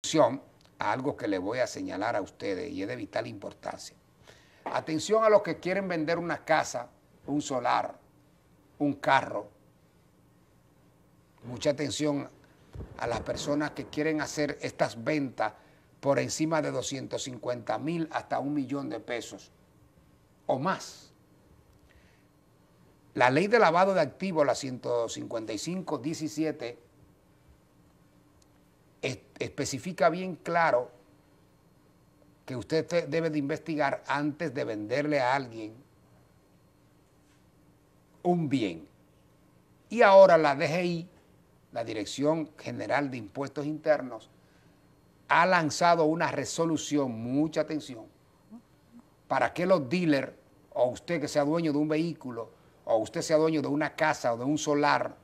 Atención a algo que le voy a señalar a ustedes y es de vital importancia. Atención a los que quieren vender una casa, un solar, un carro. Mucha atención a las personas que quieren hacer estas ventas por encima de 250 mil hasta un millón de pesos o más. La ley de lavado de activos, la 155-17, especifica bien claro que usted debe de investigar antes de venderle a alguien un bien. Y ahora la DGI, la Dirección General de Impuestos Internos, ha lanzado una resolución, mucha atención, para que los dealers, o usted que sea dueño de un vehículo, o usted sea dueño de una casa o de un solar,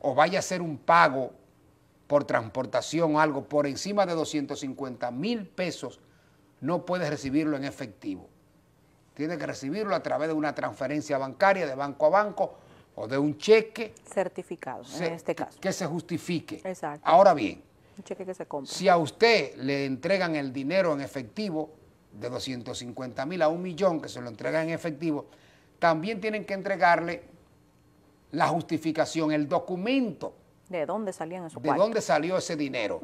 o vaya a hacer un pago por transportación algo por encima de 250 mil pesos, no puedes recibirlo en efectivo. Tiene que recibirlo a través de una transferencia bancaria de banco a banco o de un cheque. Certificado, en este caso. Que se justifique. Exacto. Ahora bien, si a usted le entregan el dinero en efectivo de 250 mil a un millón, que se lo entregan en efectivo, también tienen que entregarle la justificación, el documento ¿De dónde salían esos ¿De dónde salió ese dinero?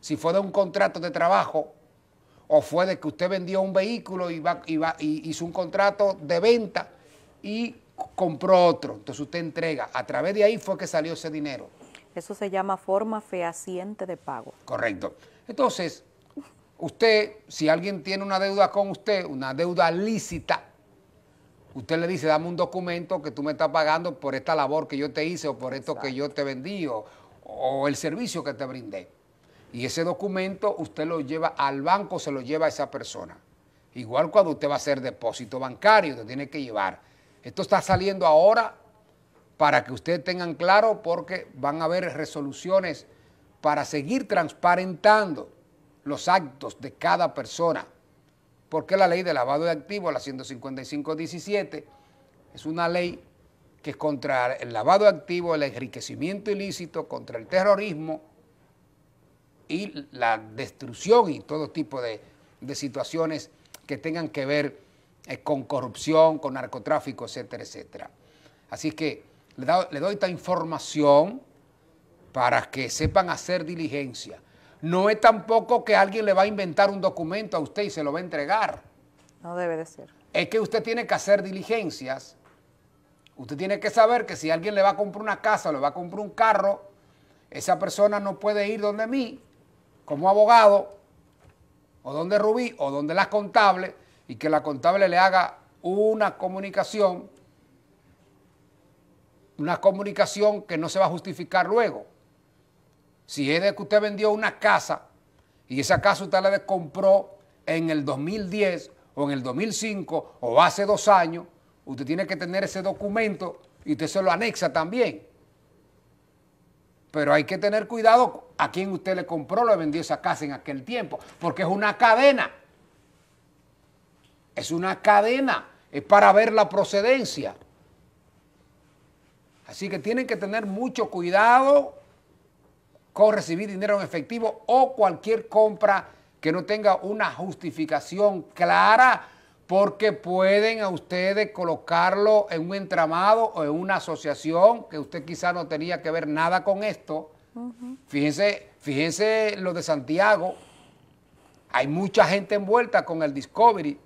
Si fue de un contrato de trabajo o fue de que usted vendió un vehículo y, y hizo un contrato de venta y compró otro. Entonces usted entrega. A través de ahí fue que salió ese dinero. Eso se llama forma fehaciente de pago. Correcto. Entonces, usted, si alguien tiene una deuda con usted, una deuda lícita, Usted le dice, dame un documento que tú me estás pagando por esta labor que yo te hice o por esto que yo te vendí o, el servicio que te brindé. Y ese documento usted lo lleva al banco, se lo lleva a esa persona. Igual cuando usted va a hacer depósito bancario, te tiene que llevar. Esto está saliendo ahora para que ustedes tengan claro porque van a haber resoluciones para seguir transparentando los actos de cada persona porque la ley de lavado de activos, la 155.17, es una ley que es contra el lavado de activos, el enriquecimiento ilícito, contra el terrorismo y la destrucción y todo tipo de, situaciones que tengan que ver eh, con corrupción, con narcotráfico, etcétera, etcétera. Así que le, le doy esta información para que sepan hacer diligencia. No es tampoco que alguien le va a inventar un documento a usted y se lo va a entregar. No debe de ser. Es que usted tiene que hacer diligencias. Usted tiene que saber que si alguien le va a comprar una casa, le va a comprar un carro, esa persona no puede ir donde mí, como abogado, o donde Rubí, o donde las contables, y que la contable le haga una comunicación, una comunicación que no se va a justificar luego. Si es de que usted vendió una casa y esa casa usted la compró en el 2010 o en el 2005 o hace dos años, usted tiene que tener ese documento y usted se lo anexa también. Pero hay que tener cuidado a quién usted le compró, le vendió esa casa en aquel tiempo, porque es una cadena. Es una cadena, es para ver la procedencia. Así que tienen que tener mucho cuidado con recibir dinero en efectivo o cualquier compra que no tenga una justificación clara porque pueden a ustedes colocarlo en un entramado o en una asociación que usted quizá no tenía que ver nada con esto. Fíjense, fíjense lo de Santiago. Hay mucha gente envuelta con el Discovery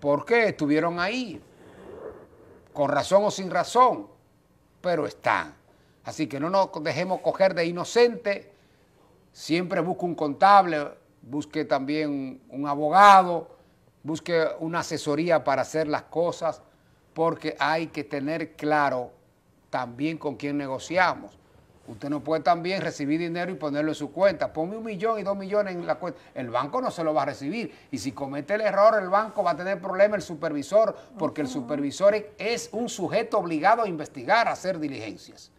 porque estuvieron ahí, con razón o sin razón, pero están. Así que no nos dejemos coger de inocente, siempre busque un contable, busque también un abogado, busque una asesoría para hacer las cosas, porque hay que tener claro también con quién negociamos. Usted no puede también recibir dinero y ponerlo en su cuenta. Ponme un millón y dos millones en la cuenta. El banco no se lo va a recibir. Y si comete el error, el banco va a tener problema el supervisor, porque el supervisor es un sujeto obligado a investigar, a hacer diligencias.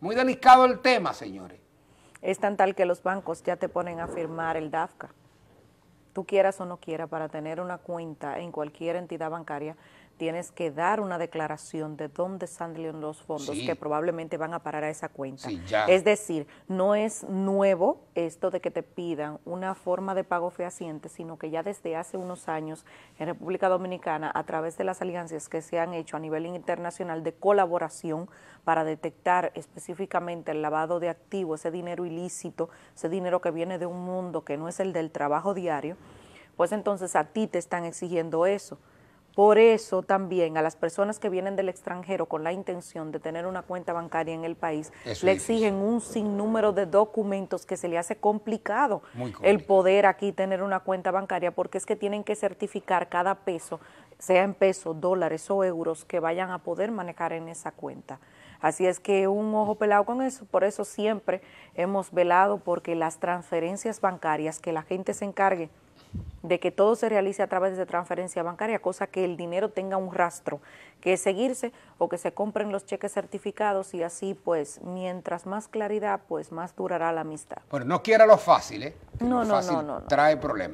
Muy delicado el tema, señores. Es tan tal que los bancos ya te ponen a firmar el DAFCA. Tú quieras o no quieras, para tener una cuenta en cualquier entidad bancaria, tienes que dar una declaración de dónde salen los fondos que probablemente van a parar a esa cuenta. es decir, no es nuevo esto de que te pidan una forma de pago fehaciente, sino que ya desde hace unos años en República Dominicana, a través de las alianzas que se han hecho a nivel internacional de colaboración para detectar específicamente el lavado de activos, ese dinero ilícito, ese dinero que viene de un mundo que no es el del trabajo diario, pues entonces a ti te están exigiendo eso. Por eso también a las personas que vienen del extranjero con la intención de tener una cuenta bancaria en el país, le exigen un sinnúmero de documentos que se le hace complicado, complicado el poder aquí tener una cuenta bancaria porque es que tienen que certificar cada peso, sea en pesos, dólares o euros que vayan a poder manejar en esa cuenta. Así es que un ojo pelado con eso, por eso siempre hemos velado porque las transferencias bancarias que la gente se encargue de que todo se realice a través de transferencia bancaria, cosa que el dinero tenga un rastro, que seguirse o que se compren los cheques certificados y así pues mientras más claridad pues más durará la amistad. Bueno, no quiera lo fácil, ¿eh? no, no, no, no. Trae problemas.